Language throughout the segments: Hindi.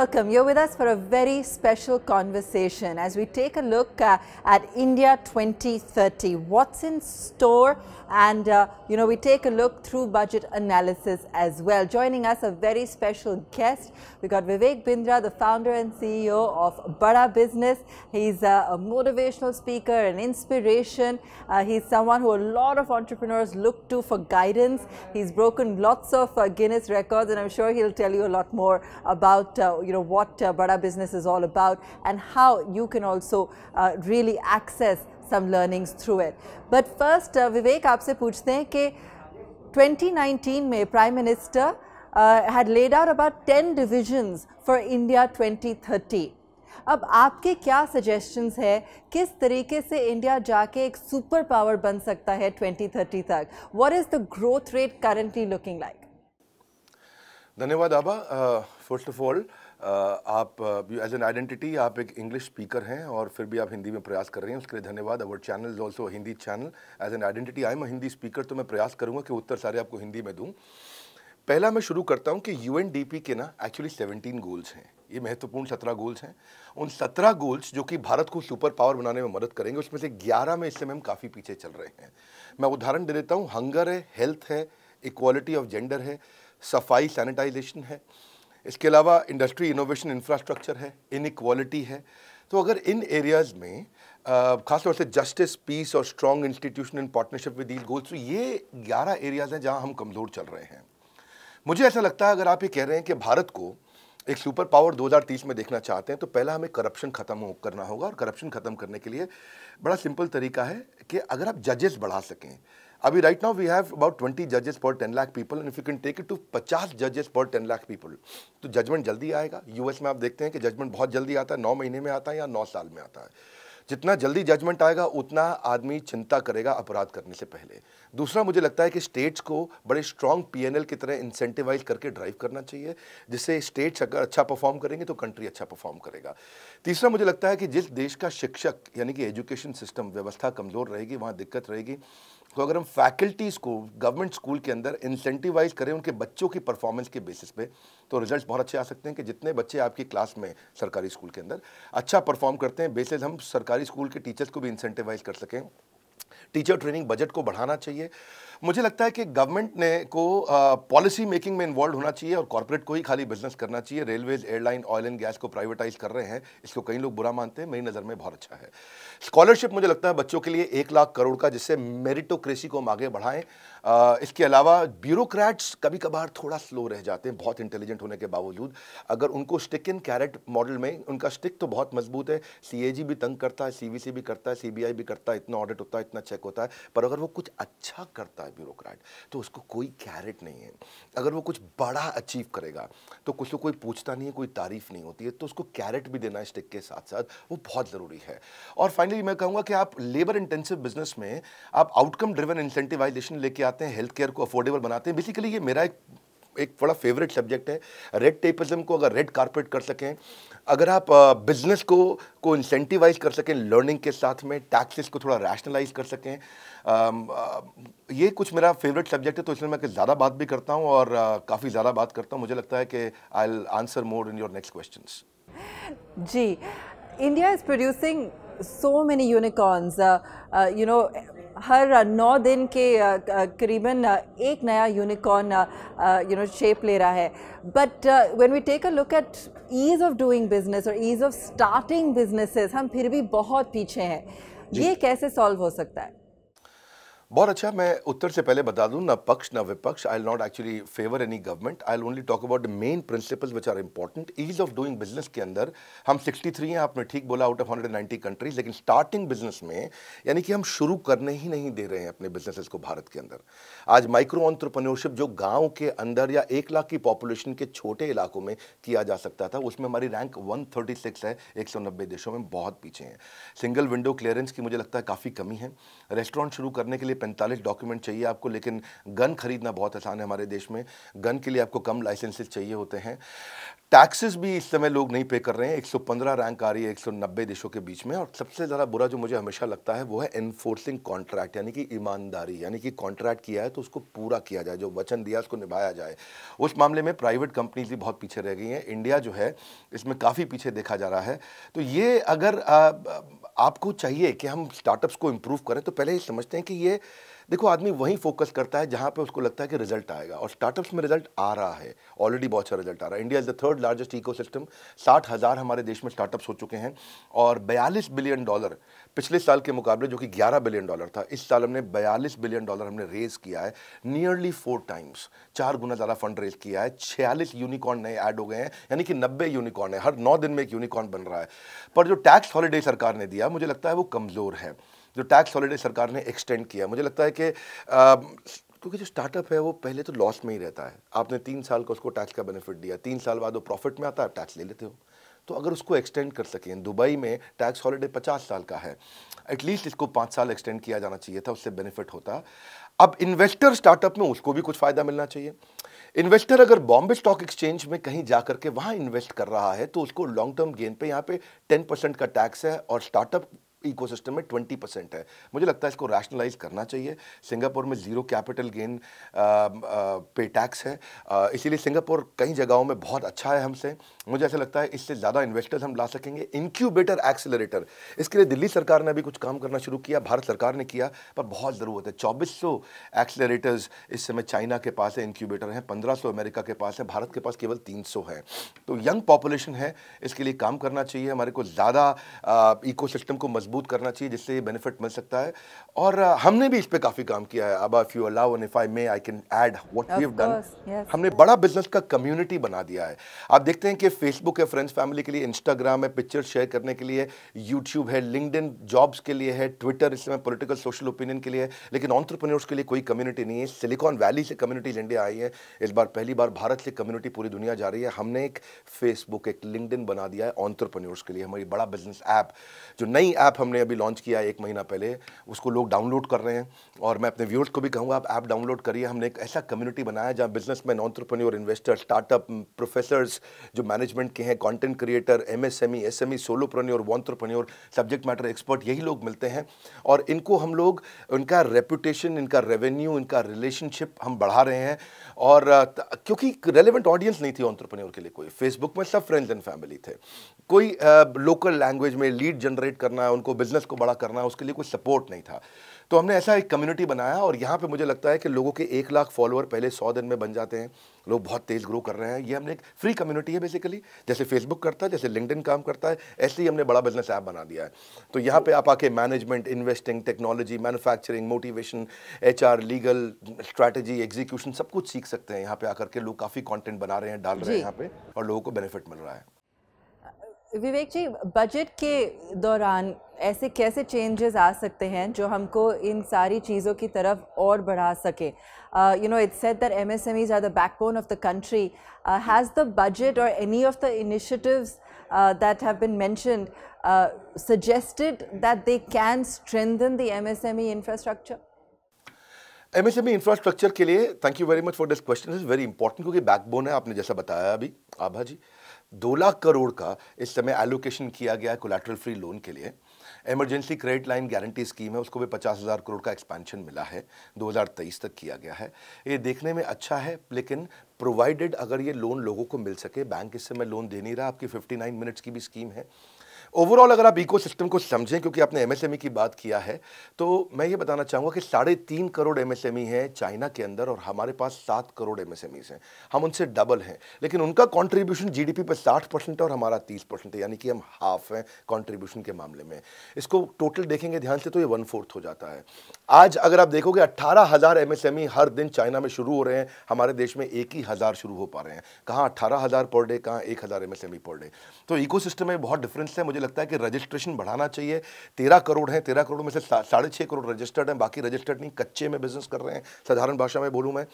welcome. You're with us for a very special conversation as we take a look uh, at India 2030. What's in store? And, uh, you know, we take a look through budget analysis as well. Joining us, a very special guest. We got Vivek Bindra, the founder and CEO of Bada Business. He's uh, a motivational speaker, an inspiration. Uh, he's someone who a lot of entrepreneurs look to for guidance. He's broken lots of uh, Guinness records, and I'm sure he'll tell you a lot more about. Uh, you know, what uh, Bada Business is all about and how you can also uh, really access some learnings through it. But first, uh, Vivek, आपसे पूछते हैं कि 2019 में Minister uh, had laid out about 10 divisions for India 2030 अब आपके क्या सजेशंस है किस तरीके से इंडिया जाके एक सुपर पावर बन सकता है 2030 तक what is the growth rate currently looking like धन्यवाद आबा फर्स्ट ऑफ ऑल आप एज एन आइडेंटिटी आप एक इंग्लिश स्पीकर हैं और फिर भी आप हिंदी में प्रयास कर रहे हैं उसके लिए धन्यवाद our channel is also Hindi channel as an identity I am Hindi speaker तो मैं प्रयास करूँगा कि उत्तर सारे आपको हिंदी में दूँ पहला मैं शुरू करता हूँ कि यू के ना एक्चुअली सेवनटीन गोल्स हैं ये महत्वपूर्ण सत्रह गोल्स हैं उन सत्रह गोल्स जो कि भारत को सुपर पावर बनाने में मदद करेंगे उसमें से ग्यारह में इस समय हम काफ़ी पीछे चल रहे हैं मैं उदाहरण दे देता हूँ हंगर है हेल्थ है इक्वालिटी ऑफ जेंडर है सफाई सैनिटाइजेशन है इसके अलावा इंडस्ट्री इनोवेशन इंफ्रास्ट्रक्चर है इनक्वालिटी है तो अगर इन एरियाज़ में खासतौर से जस्टिस पीस और strong institution in partnership with ईल गोल्स ये ग्यारह एरियाज़ हैं जहाँ हम कमज़ोर चल रहे हैं मुझे ऐसा लगता है अगर आप ये कह रहे हैं कि भारत को एक सुपर पावर 2030 में देखना चाहते हैं तो पहला हमें करप्शन ख़त्म हो, करना होगा और करप्शन ख़त्म करने के लिए बड़ा सिंपल तरीका है कि अगर आप जजेस बढ़ा सकें अभी right now we have about twenty जजेस per ten lakh people and if you can take it to पचास जजेस पर टेन लाख पीपल तो जजमेंट जल्दी आएगा यूएस में आप देखते हैं कि जजमेंट बहुत जल्दी आता है नौ महीने में आता है या नौ साल में आता है जितना जल्दी जजमेंट आएगा उतना आदमी चिंता करेगा अपराध करने से पहले दूसरा मुझे लगता है कि स्टेट्स को बड़े स्ट्रॉन्ग एल की तरह इंसेंटिवाइज करके ड्राइव करना चाहिए जिससे स्टेट्स अगर अच्छा परफॉर्म करेंगे तो कंट्री अच्छा परफॉर्म करेगा तीसरा मुझे लगता है कि जिस देश का शिक्षक यानी कि एजुकेशन सिस्टम व्यवस्था कमज़ोर रहेगी वहाँ दिक्कत रहेगी तो अगर हम फैकल्टीज़ को गवर्नमेंट स्कूल के अंदर इंसेंटिवाइज करें उनके बच्चों की परफॉर्मेंस के बेसिस पे तो रिजल्ट्स बहुत अच्छे आ सकते हैं कि जितने बच्चे आपकी क्लास में सरकारी स्कूल के अंदर अच्छा परफॉर्म करते हैं बेसिस हम सरकारी स्कूल के टीचर्स को भी इंसेंटिवाइज कर सकें टीचर ट्रेनिंग बजट को बढ़ाना चाहिए मुझे लगता है कि गवर्नमेंट ने को पॉलिसी मेकिंग में इन्वॉल्व होना चाहिए और कॉरपोरेट को ही खाली बिजनेस करना चाहिए railways airline oil and gas को प्राइवेटाइज कर रहे हैं इसको कई लोग बुरा मानते हैं मेरी नज़र में बहुत अच्छा है स्कॉलरशिप मुझे लगता है बच्चों के लिए एक लाख करोड़ का जिससे मेरिटोक्रेसी को हम आगे बढ़ाएं आ, इसके अलावा ब्यूरोक्रैट्स कभी कभार थोड़ा स्लो रह जाते हैं बहुत इंटेलिजेंट होने के बावजूद अगर उनको स्टिक इन कैरेट मॉडल में उनका स्टिक तो बहुत मजबूत है सी भी तंग करता है सी भी करता है सी भी करता है इतना ऑडिट होता है इतना चेक होता है पर अगर वो कुछ अच्छा करता है ब्यूरोक्रेट तो उसको कोई कैरेट नहीं है अगर वो कुछ बड़ा अचीव करेगा तो कुछ तो कोई पूछता नहीं है कोई तारीफ नहीं होती है तो उसको कैरेट भी देना स्टिक के साथ साथ वो बहुत ज़रूरी है और फाइनली मैं कहूँगा कि आप लेबर इंटेंसिव बिजनेस में आप आउटकम ड्रिवन इंसेंटिवाइजेशन लेके आते हैं हेल्थ केयर को अफोर्डेबल बनाते हैं बेसिकली ये मेरा एक एक बड़ा फेवरेट सब्जेक्ट है रेड टेपिज्म को अगर रेड कारपेट कर सकें अगर आप बिजनेस को को इंसेंटिवाइज कर सकें लर्निंग के साथ में टैक्सेस को थोड़ा रैशनलाइज कर सकें ये कुछ मेरा फेवरेट सब्जेक्ट है तो इसमें मैं ज़्यादा बात भी करता हूँ और काफ़ी ज़्यादा बात करता हूँ मुझे लगता है कि I answer more in your next question ji India is producing so many unicorns. Uh, uh, you know, हर uh, नौ दिन के करीबन एक नया यूनिकॉर्न यू नो शेप ले रहा है but when we take a look at ease of doing business और ईज़ ऑफ स्टार्टिंग बिजनेसेस हम फिर भी बहुत पीछे हैं ये कैसे सॉल्व हो सकता है बहुत अच्छा मैं उत्तर से पहले बता दूं ना पक्ष ना विपक्ष I not actually favour any government I only talk about the main principles which are important ease of doing business के अंदर हम 63 हैं आपने ठीक बोला आउट ऑफ 190 कंट्रीज लेकिन स्टार्टिंग बिजनेस में यानी कि हम शुरू करने ही नहीं दे रहे हैं अपने बिजनेसेस को भारत के अंदर आज माइक्रो ऑन्ट्रप्रनोरशिप जो गाँव के अंदर या एक लाख की पॉपुलेशन के छोटे इलाकों में किया जा सकता था उसमें हमारी रैंक सिक्स है नब्बे देशों में बहुत पीछे हैं सिंगल विंडो क्लियरेंस की मुझे लगता है काफ़ी कमी है रेस्टोरेंट शुरू करने के लिए पैंतालीस डॉक्यूमेंट चाहिए आपको लेकिन गन खरीदना बहुत आसान है हमारे देश में गन के लिए आपको कम लाइसेंसेस चाहिए होते हैं टैक्सेस भी इस समय लोग नहीं पे कर रहे हैं 115 रैंक आ रही है 190 देशों के बीच में और सबसे ज़्यादा बुरा जो मुझे हमेशा लगता है वो है एनफोर्सिंग कॉन्ट्रैक्ट यानी कि ईमानदारी यानी कि कॉन्ट्रैक्ट किया है तो उसको पूरा किया जाए जो वचन दिया उसको निभाया जाए उस मामले में प्राइवेट कंपनीज भी बहुत पीछे रह गई हैं इंडिया जो है इसमें काफ़ी पीछे देखा जा रहा है तो ये अगर आ, आ, आपको चाहिए कि हम स्टार्टअप्स को इम्प्रूव करें तो पहले ये समझते हैं कि ये देखो आदमी वहीं फोकस करता है जहाँ पे उसको लगता है कि रिजल्ट आएगा और स्टार्टअप्स में रिजल्ट आ रहा है ऑलरेडी बहुत अच्छा रिजल्ट आ रहा है India is the third largest ecosystem साठ हज़ार हमारे देश में स्टार्टअप्स हो चुके हैं और बयालीस बिलियन डॉलर पिछले साल के मुकाबले जो कि ग्यारह बिलियन डॉलर था इस साल हमने बयालीस बिलियन डॉलर हमने रेज किया है नियरली फोर टाइम्स चार गुना ज़्यादा फंड रेज किया है छियालीस यूनिकॉर्न नए ऐड हो गए हैं यानी कि नब्बे यूनिकॉर्न है हर नौ दिन में एक यूनिकॉर्न बन रहा है पर जो टैक्स हॉलीडे सरकार ने दिया मुझे लगता है वो कमज़ोर है जो टैक्स हॉलीडे सरकार ने एक्सटेंड किया मुझे लगता है कि क्योंकि जो स्टार्टअप है वो पहले तो लॉस में ही रहता है आपने तीन साल का उसको टैक्स का बेनिफिट दिया तीन साल बाद वो प्रॉफिट में आता है टैक्स ले लेते हो तो अगर उसको एक्सटेंड कर सकें दुबई में टैक्स हॉलीडे पचास साल का है एटलीस्ट इसको पाँच साल एक्सटेंड किया जाना चाहिए था उससे बेनिफिट होता अब इन्वेस्टर स्टार्टअप में उसको भी कुछ फ़ायदा मिलना चाहिए इन्वेस्टर अगर बॉम्बे स्टॉक एक्सचेंज में कहीं जा करके वहाँ इन्वेस्ट कर रहा है तो उसको लॉन्ग टर्म गेन पे यहाँ पे टेन परसेंट का टैक्स है और स्टार्टअप इकोसिस्टम में ट्वेंटी परसेंट है मुझे लगता है इसको रैशनलाइज करना चाहिए सिंगापुर में ज़ीरो कैपिटल गेन पे टैक्स है इसीलिए सिंगापुर कई जगहों में बहुत अच्छा है हमसे मुझे ऐसा लगता है इससे ज़्यादा इन्वेस्टर्स हम ला सकेंगे इंक्यूबेटर एक्सेलरेटर इसके लिए दिल्ली सरकार ने भी कुछ काम करना शुरू किया भारत सरकार ने किया पर बहुत ज़रूरत है चौबीस सौ एक्सेलरेटर्स इस समय चाइना के पास है इंक्यूबेटर हैं पंद्रह अमेरिका के पास है भारत के पास केवल तीन है तो यंग पॉपुलेशन है इसके लिए काम करना चाहिए हमारे को ज़्यादा इको को मजबूत मजबूत करना चाहिए जिससे ये बेनिफिट मिल सकता है और हमने भी इस पे काफ़ी काम किया है अब if you allow and if I may I can add what we have done हमने बड़ा बिजनेस का कम्युनिटी बना दिया है आप देखते हैं कि फेसबुक है फ्रेंड्स फैमिली के लिए इंस्टाग्राम है पिक्चर शेयर करने के लिए यूट्यूब है लिंकड जॉब्स के लिए है ट्विटर इसमें पॉलिटिकल सोशल ओपिनियन के लिए लेकिन ऑन्ट्रप्रनियोर्स के लिए कोई कम्युनिटी नहीं है सिलिकॉन वैली से कम्युनिटीज इंडिया आई है इस बार पहली बार भारत से कम्युनिटी पूरी दुनिया जा रही है हमने एक फेसबुक एक लिंकड बना दिया है ऑन्ट्रप्रनियोर्स के लिए हमारी बड़ा बिजनेस ऐप जो नई ऐप हमने अभी लॉन्च किया है एक महीना पहले उसको लोग डाउनलोड कर रहे हैं और मैं अपने व्यूअर्स को भी कहूँगा आप ऐप डाउनलोड करिए हमने एक ऐसा कम्युनिटी बनाया जहाँ businessman entrepreneur investor startup professors जो मैनेजमेंट के हैं content creator M M M S S E E SME solopreneur wantrepreneur subject matter expert यही लोग मिलते हैं और इनको हम लोग उनका रेपुटेशन इनका रेवेन्यू इनका रिलेशनशिप हम बढ़ा रहे हैं और क्योंकि रेलिवेंट ऑडियंस नहीं थी ऑन्ट्रप्रन्योर के लिए कोई फेसबुक में सब फ्रेंड्स एंड फैमिली थे कोई लोकल लैंग्वेज में लीड जनरेट करना उनको बिजनेस को बड़ा करना उसके लिए कोई सपोर्ट नहीं था तो हमने ऐसा एक कम्युनिटी बनाया और यहाँ पे मुझे लगता है कि लोगों के एक लाख फॉलोअर पहले सौ दिन में बन जाते हैं लोग बहुत तेज़ ग्रो कर रहे हैं ये हमने एक फ्री कम्युनिटी है बेसिकली जैसे फेसबुक करता है जैसे लिंकडिन काम करता है ऐसे ही हमने बड़ा बिजनेस ऐप बना दिया है तो यहाँ पे आप आके management investing technology manufacturing motivation H legal strategy execution सब कुछ सीख सकते हैं यहाँ पे आकर के लोग काफ़ी कॉन्टेंट बना रहे हैं डाल रहे हैं यहाँ पे और लोगों को बेनिफिट मिल रहा है विवेक जी बजट के दौरान ऐसे कैसे चेंजेस आ सकते हैं जो हमको इन सारी चीज़ों की तरफ और बढ़ा सके you know it's said that MSMEs are the backbone of the country has the budget और any of the initiatives that they can strengthen the M S M E infrastructure M S M E infrastructure के लिए thank you very much for this question is very important क्योंकि बैकबोन है आपने जैसा बताया अभी आभा जी uh, दो लाख करोड़ का इस समय एलोकेशन किया गया है कोलेट्रल फ्री लोन के लिए emergency credit line guarantee scheme है उसको भी पचास हज़ार करोड़ का एक्सपेंशन मिला है 2023 तक किया गया है ये देखने में अच्छा है लेकिन प्रोवाइडेड अगर ये लोन लोगों को मिल सके बैंक इस समय लोन दे नहीं रहा आपकी 59 मिनट्स की भी स्कीम है ओवरऑल अगर आप इको सिस्टम को समझें क्योंकि आपने एमएसएमई e की बात किया है तो मैं ये बताना चाहूँगा कि साढ़े तीन करोड़ एमएसएमई e हैं चाइना के अंदर और हमारे पास सात करोड़ एमएसएमईज हैं हम उनसे डबल हैं लेकिन उनका कॉन्ट्रीब्यूशन जीडीपी पर साठ परसेंट और हमारा तीस परसेंट है यानी कि हम हाफ हैं कॉन्ट्रीब्यूशन के मामले में इसको टोटल देखेंगे ध्यान से तो ये वन फोर्थ हो जाता है आज अगर आप देखोगे अट्ठारह हज़ार एमएसएमई e हर दिन चाइना में शुरू हो रहे हैं हमारे देश में एक ही हज़ार शुरू हो पा रहे हैं कहाँ अट्ठारह हज़ार पर डे कहाँ एक हज़ार एम e पर डे तो इकोसिस्टम में बहुत डिफरेंस है मुझे लगता है कि रजिस्ट्रेशन बढ़ाना चाहिए तेरह करोड़ हैं तेरह करोड़ में से साढ़े छः करोड़ रजिस्टर्ड हैं बाकी रजिस्टर्ड नहीं कच्चे में बिजनेस कर रहे हैं साधारण भाषा में बोलूँ मैं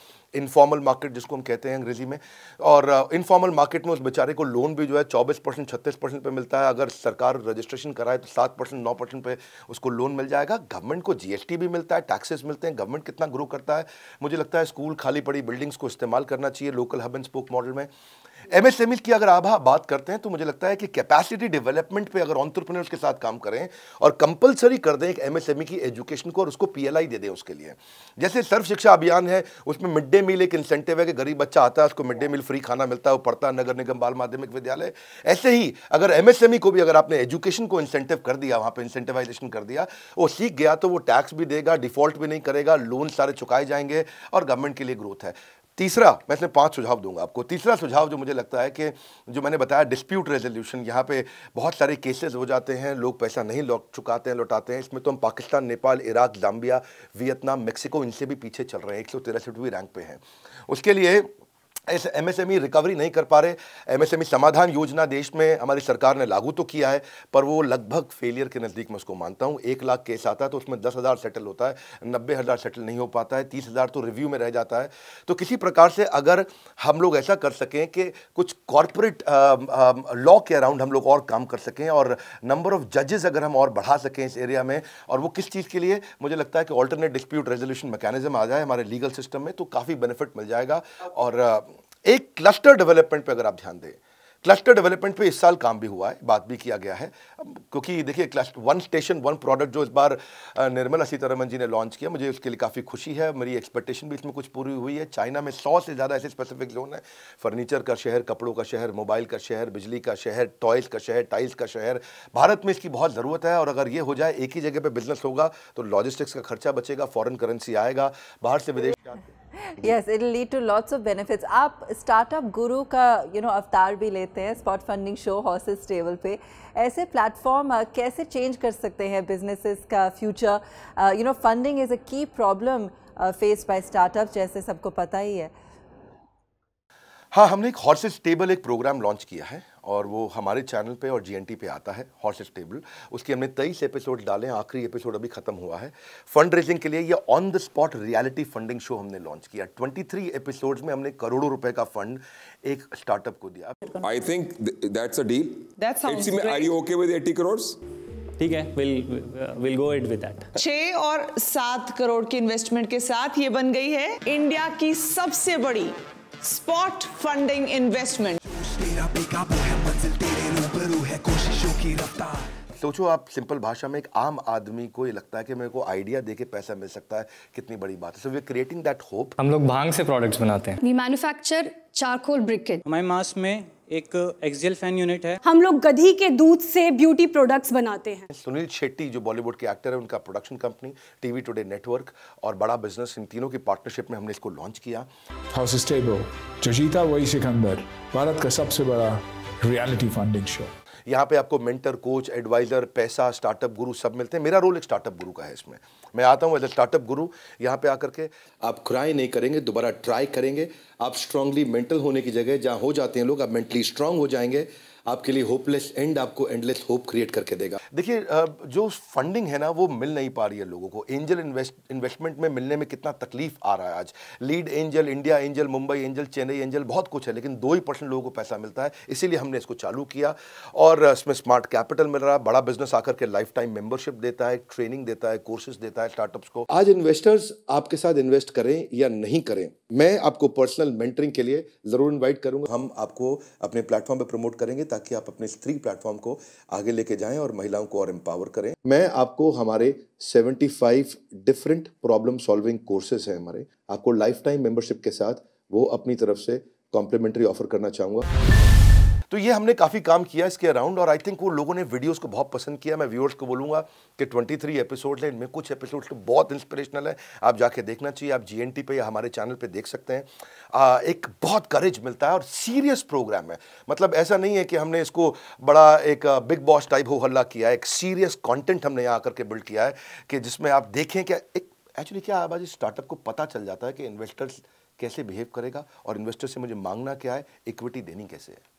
इनफॉर्मल मार्केट जिसको हम कहते हैं अंग्रेजी में और इनफॉर्मल uh, मार्केट में उस बेचारे को लोन भी जो है चौबीस परसेंट छत्तीस परसेंट पर मिलता है अगर सरकार रजिस्ट्रेशन कराए तो सात परसेंट नौ परसेंट पर उसको लोन मिल जाएगा गवर्नमेंट को जीएसटी भी मिलता मिलता है टैक्सेस मिलते हैं गवर्नमेंट कितना ग्रो करता है मुझे लगता है स्कूल खाली पड़ी बिल्डिंग्स को इस्तेमाल करना चाहिए local hub and spoke model में एमएसएमई e की अगर आप बात करते हैं तो मुझे लगता है कि कैपेसिटी डेवलपमेंट पे अगर ऑन्टरप्रनर्स के साथ काम करें और कंपलसरी कर दें एक एमएसएमई e की एजुकेशन को और उसको पीएलआई दे दें उसके लिए जैसे सर्व शिक्षा अभियान है उसमें मिड डे मील एक इंसेंटिव है कि गरीब बच्चा आता है उसको मिड डे मील फ्री खाना मिलता है वो पढ़ता है नगर निगम बाल माध्यमिक विद्यालय ऐसे ही अगर एमएसएमई e को भी अगर आपने एजुकेशन को इंसेंटिव कर दिया वहाँ पर इंसेंटिवाइजेशन कर दिया वो सीख गया तो वो टैक्स भी देगा डिफॉल्ट भी नहीं करेगा लोन सारे चुकाए जाएंगे और गवर्नमेंट के लिए ग्रोथ है तीसरा मैं इसमें पांच सुझाव दूंगा आपको तीसरा सुझाव जो मुझे लगता है कि जो मैंने बताया डिस्प्यूट रेजोल्यूशन यहाँ पे बहुत सारे केसेस हो जाते हैं लोग पैसा नहीं लौट चुकाते हैं लौटाते हैं इसमें तो हम Pakistan Nepal Iraq Zambia Vietnam Mexico इनसे भी पीछे चल रहे हैं एक सौ तेरह भी रैंक पे हैं उसके लिए ऐसे एमएसएमई रिकवरी नहीं कर पा रहे एमएसएमई e समाधान योजना देश में हमारी सरकार ने लागू तो किया है पर वो लगभग फेलियर के नज़दीक मैं उसको मानता हूँ एक लाख केस आता है तो उसमें दस हज़ार सेटल होता है नब्बे हज़ार सेटल नहीं हो पाता है तीस हज़ार तो रिव्यू में रह जाता है तो किसी प्रकार से अगर हम लोग ऐसा कर सकें कि कुछ कॉरपोरेट लॉ के अराउंड हम लोग और काम कर सकें और नंबर ऑफ़ जजेस अगर हम और बढ़ा सकें इस एरिया में और वो किस चीज़ के लिए मुझे लगता है कि ऑल्टरनेट डिस्प्यूट रेजोल्यूशन मैकेनिज्म आ जाए हमारे लीगल सिस्टम में तो काफ़ी बेनिफिट मिल जाएगा और एक क्लस्टर डेवलपमेंट पर अगर आप ध्यान दें क्लस्टर डेवलपमेंट पे इस साल काम भी हुआ है बात भी किया गया है क्योंकि देखिए cluster one station one product जो इस बार निर्मला सीतारमन जी ने लॉन्च किया मुझे उसके लिए काफ़ी खुशी है मेरी एक्सपेक्टेशन भी इसमें कुछ पूरी हुई है चाइना में सौ से ज़्यादा ऐसे स्पेसिफिक जोन है फर्नीचर का शहर कपड़ों का शहर मोबाइल का शहर बिजली का शहर टॉयज़ का शहर टाइल्स का शहर भारत में इसकी बहुत ज़रूरत है और अगर ये हो जाए एक ही जगह पर बिजनेस होगा तो लॉजिस्टिक्स का खर्चा बचेगा फॉरन करेंसी आएगा बाहर से विदेश जाते yes it lead to lots of benefits आप स्टार्टअप गुरु का यू you नो know, अवतार भी लेते हैं spot funding show horses table पे ऐसे प्लेटफॉर्म uh, कैसे चेंज कर सकते हैं बिजनेसेस का future you know funding is a key problem face by startup जैसे सबको पता ही है हाँ हमने एक हॉर्सेस टेबल एक प्रोग्राम लॉन्च किया है और वो हमारे चैनल पे और जीएनटी पे आता है हॉर्स स्टेबल उसके हमने तेईस एपिसोड डाले हैं आखिरी एपिसोड अभी खत्म हुआ है फंड रेजिंग के लिए ये on the spot reality funding show हमने लॉन्च किया 23 एपिसोड्स में हमने करोड़ों रुपए का फंड एक स्टार्टअप को दिया I think that's a deal that sounds great are you okay with 80 crore ठीक है will will go it with that छः और सात करोड़ की इन्वेस्टमेंट के साथ ये बन गई है इंडिया की सबसे बड़ी स्पॉट फंडिंग इन्वेस्टमेंट बेकाबू है मंजिल तेरे रूबरू है कोशिशों की रफ्तार सोचो आप सिंपल भाषा में एक आम आदमी को ये लगता है कि मेरे को आइडिया देके पैसा मिल सकता है कितनी बड़ी बात है so we creating that hope हम लोग भांग से प्रोडक्ट्स बनाते हैं वी मैन्युफैक्चर चारकोल ब्रिकेट हमारे मास में एक एक्सजेल फैन यूनिट है हम लोग गधी के दूध से ब्यूटी प्रोडक्ट्स बनाते हैं सुनील शेट्टी जो बॉलीवुड के एक्टर है उनका production company TV today network और बड़ा बिजनेस इन तीनों की पार्टनरशिप में हमने इसको लॉन्च किया हाउस स्टेबो जजीता वही सिकंदर भारत का सबसे बड़ा रियलिटी फंडिंग शो यहाँ पे आपको मेंटर कोच एडवाइज़र पैसा स्टार्टअप गुरु सब मिलते हैं मेरा रोल एक स्टार्टअप गुरु का है इसमें मैं आता हूँ एज ए स्टार्टअप गुरु यहाँ पे आकर के आप क्राई नहीं करेंगे दोबारा ट्राई करेंगे आप स्ट्रांगली मेंटल होने की जगह जहाँ हो जाते हैं लोग आप मेंटली स्ट्रांग हो जाएंगे आपके लिए होपलेस एंड आपको एंडलेस होप क्रिएट करके देगा देखिए जो फंडिंग है ना वो मिल नहीं पा रही है लोगों को एंजल इन्वेस्ट इन्वेस्टमेंट में मिलने में कितना तकलीफ आ रहा है आज lead angel India angel Mumbai angel Chennai angel बहुत कुछ है लेकिन दो ही परसेंट लोगों को पैसा मिलता है इसीलिए हमने इसको चालू किया और इसमें स्मार्ट कैपिटल मिल रहा है बड़ा बिजनेस आकर के लाइफ टाइम मेंबरशिप देता है ट्रेनिंग देता है कोर्सेज देता है स्टार्टअप्स को आज इन्वेस्टर्स आपके साथ इन्वेस्ट करें या नहीं करें मैं आपको पर्सनल मेंटरिंग के लिए जरूर इन्वाइट करूंगा हम आपको अपने प्लेटफॉर्म पर प्रमोट करेंगे ताकि आप अपने स्त्री प्लेटफॉर्म को आगे लेके जाएं और महिलाओं को और एम्पावर करें मैं आपको हमारे 75 डिफरेंट प्रॉब्लम सॉल्विंग कोर्सेज हैं हमारे आपको लाइफ टाइम मेंबरशिप के साथ वो अपनी तरफ से कॉम्प्लीमेंट्री ऑफर करना चाहूँगा तो ये हमने काफ़ी काम किया इसके अराउंड और आई थिंक वो लोगों ने वीडियोस को बहुत पसंद किया मैं व्यूअर्स को बोलूँगा कि 23 एपिसोड है इनमें कुछ एपिसोड तो बहुत इंस्पिरेशनल है आप जाके देखना चाहिए आप जी एन पे या हमारे चैनल पर देख सकते हैं आ, एक बहुत करेज मिलता है और सीरियस प्रोग्राम है मतलब ऐसा नहीं है कि हमने इसको बड़ा एक बिग बॉस टाइप हो हल्ला किया एक सीरियस कॉन्टेंट हमने यहाँ करके बिल्ड किया है कि जिसमें आप देखें क्या एक एक्चुअली क्या आप आज स्टार्टअप को पता चल जाता है कि इन्वेस्टर्स कैसे बिहेव करेगा और इन्वेस्टर से मुझे मांगना क्या है इक्विटी देनी कैसे है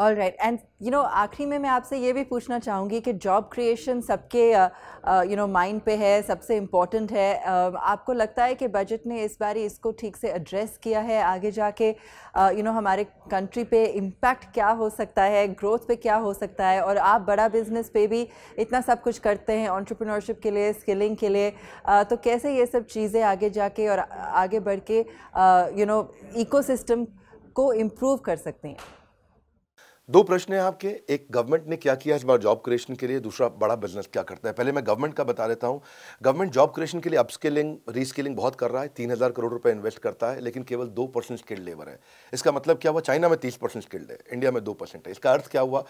all right and you know आखिरी में मैं आपसे ये भी पूछना चाहूँगी कि जॉब क्रिएशन सबके यू नो माइंड पे है सबसे इम्पॉर्टेंट है uh, आपको लगता है कि बजट ने इस बार इसको ठीक से एड्रेस किया है आगे जाके you uh, know you know, हमारे कंट्री पे इम्पैक्ट क्या हो सकता है ग्रोथ पे क्या हो सकता है और आप बड़ा बिजनेस पे भी इतना सब कुछ करते हैं ऑन्टरप्रनोरशिप के लिए स्किलिंग के लिए uh, तो कैसे ये सब चीज़ें आगे जाके और आगे बढ़ के यू नो इको को इम्प्रूव कर सकते हैं दो प्रश्न हैं आपके एक गवर्नमेंट ने क्या किया इस बार जॉब क्रिएशन के लिए दूसरा बड़ा बिजनेस क्या करता है पहले मैं गवर्नमेंट का बता देता हूं गवर्नमेंट जॉब क्रिएशन के लिए अपस्किलिंग रीस्किलिंग बहुत कर रहा है तीन हज़ार करोड़ रुपए इन्वेस्ट करता है लेकिन केवल दो परसेंट स्किल्ड लेबर है इसका मतलब क्या हुआ चाइना में तीस परसेंट स्किल्ड है इंडिया में दो परसेंट है इसका अर्थ क्या हुआ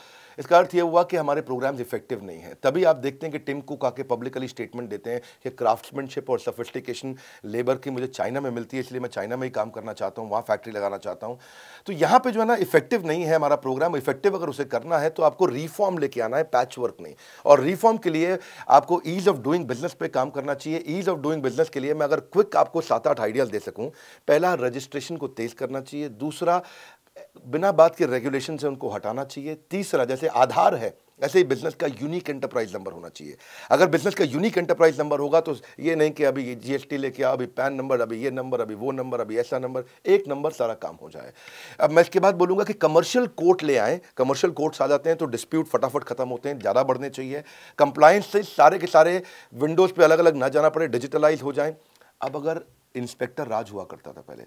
इसका अर्थ यह हुआ कि हमारे प्रोग्राम्स इफेक्टिव नहीं है तभी आप देखते हैं कि टिम कुक आके पब्लिकली स्टेटमेंट देते हैं कि क्राफ्ट्समैनशिप और सफिस्टिकेशन लेबर की मुझे चाइना में मिलती है इसलिए मैं चाइना में ही काम करना चाहता हूँ वहाँ फैक्ट्री लगाना चाहता हूँ तो यहाँ पर जो है ना इफेक्टिव नहीं है हमारा प्रोग्राम इफेक्ट इफेक्टिव अगर उसे करना है तो आपको रिफॉर्म लेके आना है पैच वर्क नहीं और रिफॉर्म के लिए आपको ईज ऑफ डूइंग बिजनेस पे काम करना चाहिए ईज ऑफ डूइंग बिजनेस के लिए मैं अगर क्विक आपको सात आठ आइडियाज दे सकूं पहला रजिस्ट्रेशन को तेज करना चाहिए दूसरा बिना बात के रेगुलेशन से उनको हटाना चाहिए तीसरा जैसे आधार है ऐसे ही बिजनेस का यूनिक एंटरप्राइज नंबर होना चाहिए अगर बिजनेस का यूनिक एंटरप्राइज नंबर होगा तो ये नहीं कि अभी जी एस लेके आओ अभी पैन नंबर अभी ये नंबर अभी वो नंबर अभी ऐसा नंबर एक नंबर सारा काम हो जाए अब मैं इसके बाद बोलूँगा कि कमर्शियल कोर्ट ले आएँ कमर्शियल कोर्ट्स आ जाते हैं तो डिस्प्यूट फटाफट खत्म होते हैं ज़्यादा बढ़ने चाहिए कंप्लाइंस से सारे के सारे विंडोज़ पर अलग अलग ना जाना पड़े डिजिटलाइज हो जाए अब अगर इंस्पेक्टर राज हुआ करता था पहले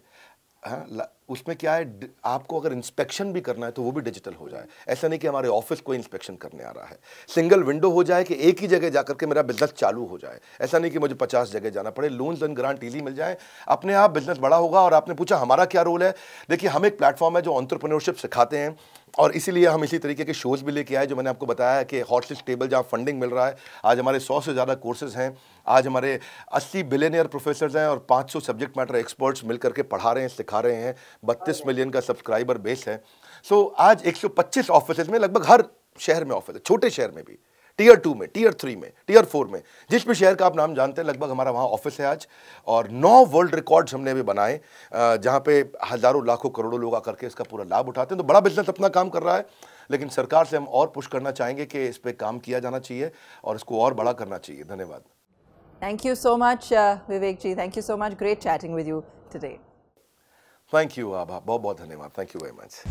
हाँ उसमें क्या है आपको अगर इंस्पेक्शन भी करना है तो वो भी डिजिटल हो जाए ऐसा नहीं कि हमारे ऑफिस को इंस्पेक्शन करने आ रहा है सिंगल विंडो हो जाए कि एक ही जगह जाकर के मेरा बिजनेस चालू हो जाए ऐसा नहीं कि मुझे पचास जगह जाना पड़े लोन्स एंड ग्रांट ईजी मिल जाए अपने आप बिजनेस बड़ा होगा और आपने पूछा हमारा क्या रोल है देखिए हम एक प्लेटफॉर्म है जो ऑन्टरप्रनोरशिप सिखाते हैं और इसीलिए हम इसी तरीके के शोज़ भी लेके आए जो मैंने आपको बताया कि हॉटलिस्ट टेबल जहाँ फंडिंग मिल रहा है आज हमारे सौ से ज़्यादा कोर्सेज हैं आज हमारे अस्सी बिलेनियर प्रोफेसर हैं और सौ सब्जेक्ट मैटर एक्सपर्ट्स मिल करके पढ़ा रहे हैं सिखा रहे हैं बत्तीस मिलियन का सब्सक्राइबर बेस है सो so, आज 125 ऑफिस में लगभग हर शहर में ऑफिस है छोटे शहर में भी टीयर टू में टीयर थ्री में टीयर फोर में जिस भी शहर का आप नाम जानते हैं लगभग हमारा वहाँ ऑफिस है आज और नौ वर्ल्ड रिकॉर्ड्स हमने अभी बनाए जहाँ पे हज़ारों लाखों करोड़ों लोग आकर के इसका पूरा लाभ उठाते हैं तो बड़ा बिजनेस अपना काम कर रहा है लेकिन सरकार से हम और पुश करना चाहेंगे कि इस पर काम किया जाना चाहिए और इसको और बड़ा करना चाहिए धन्यवाद thank you so much Vivek ji thank you so much great chatting with you you uh, Thank you, Abba. Uh, Bobo Dhanima. Thank you very much.